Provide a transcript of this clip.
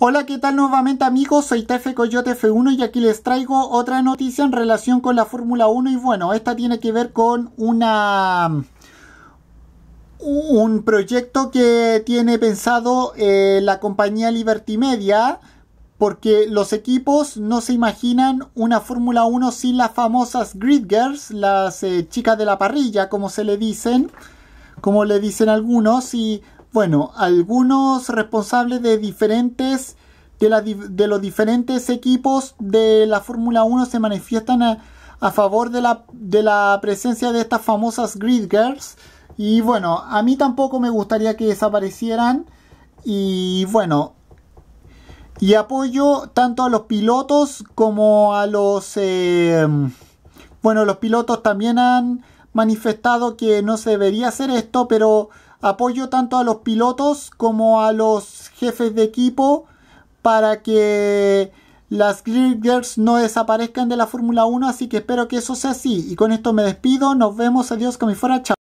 Hola, ¿qué tal nuevamente amigos? Soy TF Coyote F1 y aquí les traigo otra noticia en relación con la Fórmula 1 y bueno, esta tiene que ver con una un proyecto que tiene pensado eh, la compañía Liberty Media porque los equipos no se imaginan una Fórmula 1 sin las famosas grid girls, las eh, chicas de la parrilla, como se le dicen, como le dicen algunos, y bueno, algunos responsables de diferentes de, los diferentes equipos de la Fórmula 1 se manifiestan a, favor de la, presencia de estas famosas grid girls. Y bueno, a mí tampoco me gustaría que desaparecieran. Y bueno, y apoyo tanto a los pilotos como a los... Em, bueno, los pilotos también han manifestado que no se debería hacer esto, pero apoyo tanto a los pilotos como a los jefes de equipo para que las gridgers no desaparezcan de la Fórmula 1, así que espero que eso sea así. Y con esto me despido, nos vemos, adiós, como fuera, chao.